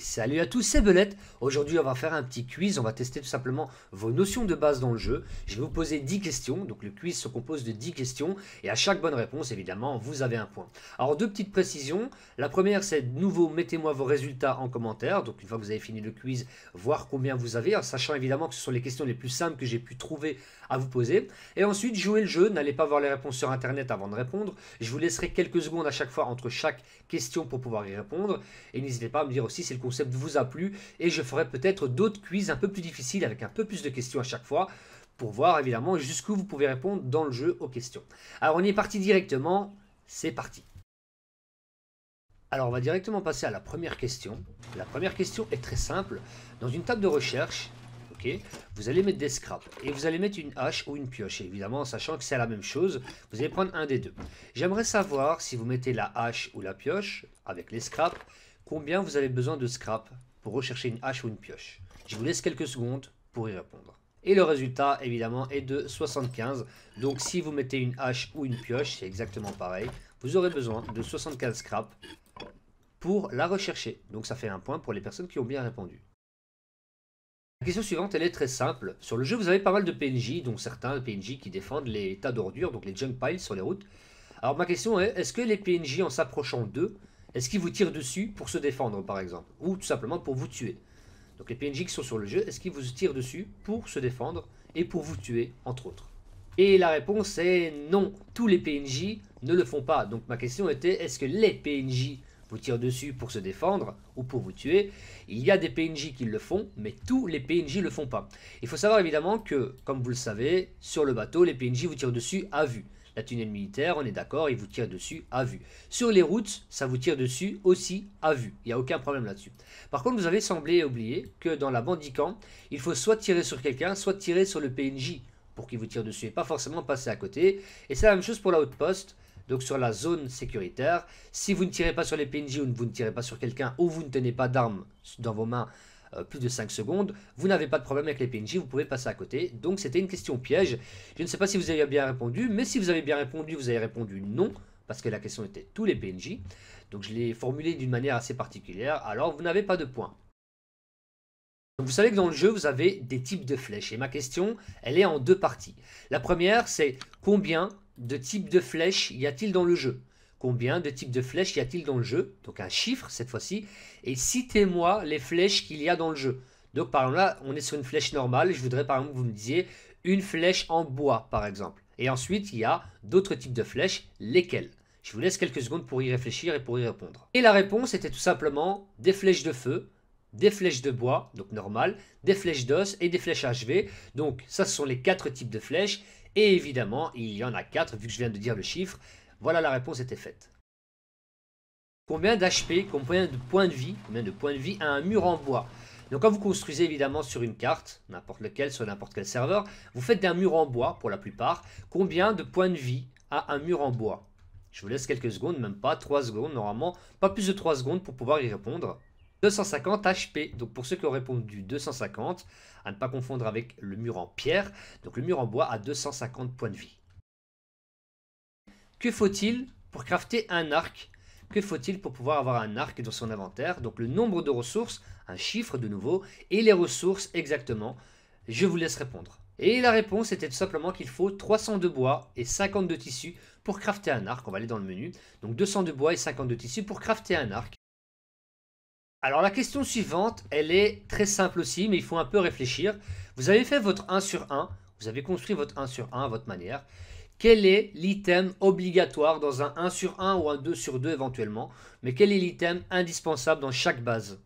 salut à tous, c'est Belette. Aujourd'hui, on va faire un petit quiz. On va tester tout simplement vos notions de base dans le jeu. Je vais vous poser 10 questions. Donc, le quiz se compose de 10 questions. Et à chaque bonne réponse, évidemment, vous avez un point. Alors, deux petites précisions. La première, c'est de nouveau, mettez-moi vos résultats en commentaire. Donc, une fois que vous avez fini le quiz, voir combien vous avez. En sachant évidemment que ce sont les questions les plus simples que j'ai pu trouver à vous poser. Et ensuite, jouez le jeu. N'allez pas voir les réponses sur Internet avant de répondre. Je vous laisserai quelques secondes à chaque fois entre chaque question pour pouvoir y répondre. Et n'hésitez pas à me dire aussi si le concept vous a plu et je ferai peut-être d'autres quiz un peu plus difficiles avec un peu plus de questions à chaque fois pour voir évidemment jusqu'où vous pouvez répondre dans le jeu aux questions. Alors on y est parti directement, c'est parti. Alors on va directement passer à la première question. La première question est très simple. Dans une table de recherche, ok Vous allez mettre des scraps et vous allez mettre une hache ou une pioche, évidemment, sachant que c'est la même chose, vous allez prendre un des deux. J'aimerais savoir si vous mettez la hache ou la pioche avec les scraps, Combien vous avez besoin de scrap pour rechercher une hache ou une pioche Je vous laisse quelques secondes pour y répondre. Et le résultat, évidemment, est de 75. Donc si vous mettez une hache ou une pioche, c'est exactement pareil. Vous aurez besoin de 75 scrap pour la rechercher. Donc ça fait un point pour les personnes qui ont bien répondu. La question suivante, elle est très simple. Sur le jeu, vous avez pas mal de PNJ, dont certains PNJ qui défendent les tas d'ordures, donc les junk piles sur les routes. Alors ma question est, est-ce que les PNJ en s'approchant d'eux est-ce qu'ils vous tirent dessus pour se défendre, par exemple Ou tout simplement pour vous tuer Donc les PNJ qui sont sur le jeu, est-ce qu'ils vous tirent dessus pour se défendre et pour vous tuer, entre autres Et la réponse est non, tous les PNJ ne le font pas. Donc ma question était, est-ce que les PNJ vous tirent dessus pour se défendre ou pour vous tuer. Il y a des PNJ qui le font, mais tous les PNJ ne le font pas. Il faut savoir évidemment que, comme vous le savez, sur le bateau, les PNJ vous tirent dessus à vue la tunnel militaire, on est d'accord, il vous tire dessus à vue. Sur les routes, ça vous tire dessus aussi à vue. Il n'y a aucun problème là-dessus. Par contre, vous avez semblé oublier que dans la bandicam, il faut soit tirer sur quelqu'un, soit tirer sur le PNJ pour qu'il vous tire dessus et pas forcément passer à côté. Et c'est la même chose pour la haute poste. Donc sur la zone sécuritaire, si vous ne tirez pas sur les PNJ ou vous ne tirez pas sur quelqu'un ou vous ne tenez pas d'armes dans vos mains euh, plus de 5 secondes, vous n'avez pas de problème avec les PNJ, vous pouvez passer à côté. Donc c'était une question piège. Je ne sais pas si vous avez bien répondu, mais si vous avez bien répondu, vous avez répondu non, parce que la question était tous les PNJ. Donc je l'ai formulé d'une manière assez particulière, alors vous n'avez pas de points. vous savez que dans le jeu, vous avez des types de flèches. Et ma question, elle est en deux parties. La première, c'est combien de types de flèches y a-t-il dans le jeu Combien de types de flèches y a-t-il dans le jeu Donc un chiffre cette fois-ci. Et citez-moi les flèches qu'il y a dans le jeu. Donc par exemple là, on est sur une flèche normale. Je voudrais par exemple que vous me disiez une flèche en bois par exemple. Et ensuite, il y a d'autres types de flèches. Lesquelles Je vous laisse quelques secondes pour y réfléchir et pour y répondre. Et la réponse était tout simplement des flèches de feu, des flèches de bois, donc normales, des flèches d'os et des flèches achevées. Donc ça, ce sont les quatre types de flèches. Et évidemment, il y en a quatre, vu que je viens de dire le chiffre. Voilà, la réponse était faite. Combien d'HP, combien de points de vie, combien de points de vie a un mur en bois donc quand vous construisez évidemment sur une carte, n'importe lequel, sur n'importe quel serveur, vous faites d'un mur en bois pour la plupart. Combien de points de vie a un mur en bois Je vous laisse quelques secondes, même pas 3 secondes normalement, pas plus de 3 secondes pour pouvoir y répondre. 250 HP, donc pour ceux qui ont répondu 250, à ne pas confondre avec le mur en pierre, donc le mur en bois a 250 points de vie. Que faut-il pour crafter un arc Que faut-il pour pouvoir avoir un arc dans son inventaire Donc le nombre de ressources, un chiffre de nouveau, et les ressources exactement. Je vous laisse répondre. Et la réponse était tout simplement qu'il faut de bois et 52 tissus pour crafter un arc. On va aller dans le menu. Donc de bois et 52 tissus pour crafter un arc. Alors la question suivante, elle est très simple aussi, mais il faut un peu réfléchir. Vous avez fait votre 1 sur 1, vous avez construit votre 1 sur 1 à votre manière quel est l'item obligatoire dans un 1 sur 1 ou un 2 sur 2 éventuellement, mais quel est l'item indispensable dans chaque base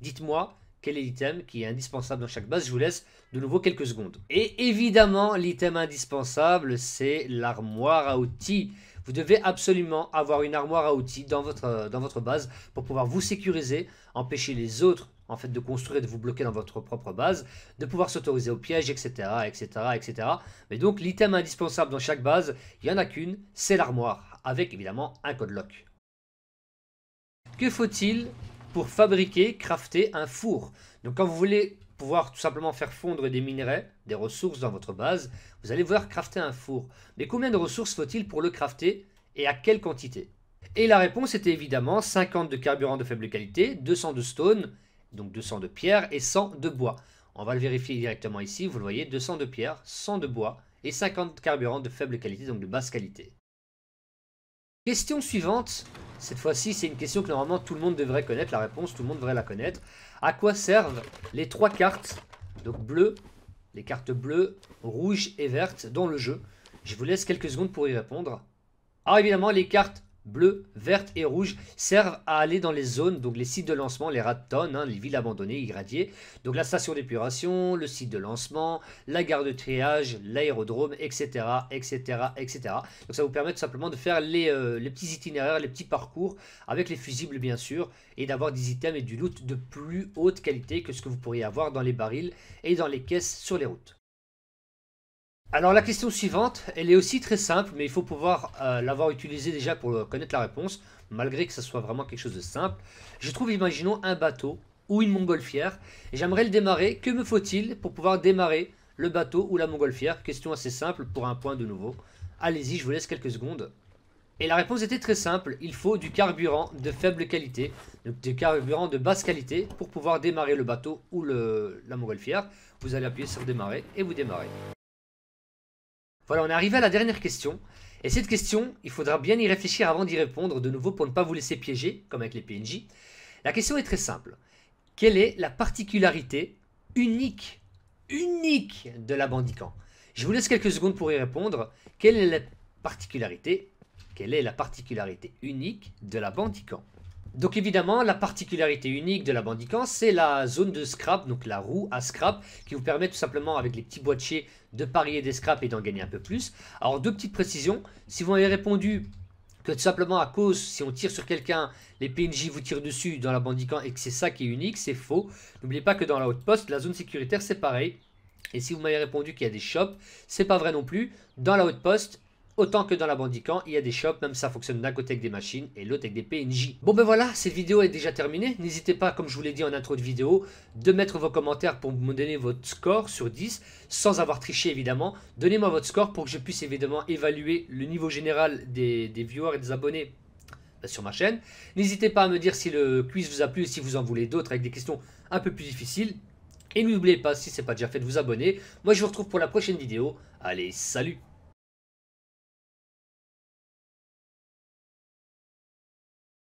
Dites-moi quel est l'item qui est indispensable dans chaque base, je vous laisse de nouveau quelques secondes. Et évidemment, l'item indispensable, c'est l'armoire à outils. Vous devez absolument avoir une armoire à outils dans votre, dans votre base pour pouvoir vous sécuriser, empêcher les autres en fait, de construire et de vous bloquer dans votre propre base, de pouvoir s'autoriser au piège, etc., etc., etc. Mais donc, l'item indispensable dans chaque base, il n'y en a qu'une, c'est l'armoire, avec évidemment un code lock. Que faut-il pour fabriquer, crafter un four Donc, quand vous voulez pouvoir tout simplement faire fondre des minerais, des ressources dans votre base, vous allez vouloir crafter un four. Mais combien de ressources faut-il pour le crafter et à quelle quantité et la réponse était évidemment 50 de carburant de faible qualité, 200 de stone donc 200 de pierre et 100 de bois. On va le vérifier directement ici. Vous le voyez, 200 de pierre, 100 de bois et 50 carburants de faible qualité, donc de basse qualité. Question suivante. Cette fois-ci, c'est une question que normalement tout le monde devrait connaître. La réponse, tout le monde devrait la connaître. À quoi servent les trois cartes Donc bleues, les cartes bleues, rouges et vertes dans le jeu. Je vous laisse quelques secondes pour y répondre. Ah, évidemment, les cartes Bleu, verte et rouge servent à aller dans les zones, donc les sites de lancement, les ratons, hein, les villes abandonnées, irradiées, donc la station d'épuration, le site de lancement, la gare de triage, l'aérodrome, etc., etc., etc. Donc ça vous permet tout simplement de faire euh, les petits itinéraires, les petits parcours avec les fusibles bien sûr, et d'avoir des items et du loot de plus haute qualité que ce que vous pourriez avoir dans les barils et dans les caisses sur les routes. Alors la question suivante, elle est aussi très simple, mais il faut pouvoir euh, l'avoir utilisée déjà pour euh, connaître la réponse, malgré que ce soit vraiment quelque chose de simple. Je trouve, imaginons, un bateau ou une montgolfière, et j'aimerais le démarrer. Que me faut-il pour pouvoir démarrer le bateau ou la montgolfière Question assez simple pour un point de nouveau. Allez-y, je vous laisse quelques secondes. Et la réponse était très simple, il faut du carburant de faible qualité, donc du carburant de basse qualité pour pouvoir démarrer le bateau ou la montgolfière. Vous allez appuyer sur démarrer et vous démarrez. Voilà, on est arrivé à la dernière question. Et cette question, il faudra bien y réfléchir avant d'y répondre de nouveau pour ne pas vous laisser piéger, comme avec les PNJ. La question est très simple. Quelle est la particularité unique, unique de la Bandicam Je vous laisse quelques secondes pour y répondre. Quelle est la particularité Quelle est la particularité unique de la Bandicam donc évidemment, la particularité unique de la Bandicam, c'est la zone de scrap, donc la roue à scrap, qui vous permet tout simplement avec les petits boîtiers de parier des scraps et d'en gagner un peu plus. Alors deux petites précisions, si vous m'avez répondu que tout simplement à cause, si on tire sur quelqu'un, les PNJ vous tirent dessus dans la Bandicam et que c'est ça qui est unique, c'est faux. N'oubliez pas que dans la haute poste, la zone sécuritaire c'est pareil. Et si vous m'avez répondu qu'il y a des shops, c'est pas vrai non plus. Dans la haute poste, Autant que dans la bandicam, il y a des shops, même ça fonctionne d'un côté avec des machines et l'autre avec des PNJ. Bon ben voilà, cette vidéo est déjà terminée. N'hésitez pas, comme je vous l'ai dit en intro de vidéo, de mettre vos commentaires pour me donner votre score sur 10, sans avoir triché évidemment. Donnez-moi votre score pour que je puisse évidemment évaluer le niveau général des, des viewers et des abonnés ben, sur ma chaîne. N'hésitez pas à me dire si le quiz vous a plu et si vous en voulez d'autres avec des questions un peu plus difficiles. Et n'oubliez pas, si ce n'est pas déjà fait, de vous abonner. Moi, je vous retrouve pour la prochaine vidéo. Allez, salut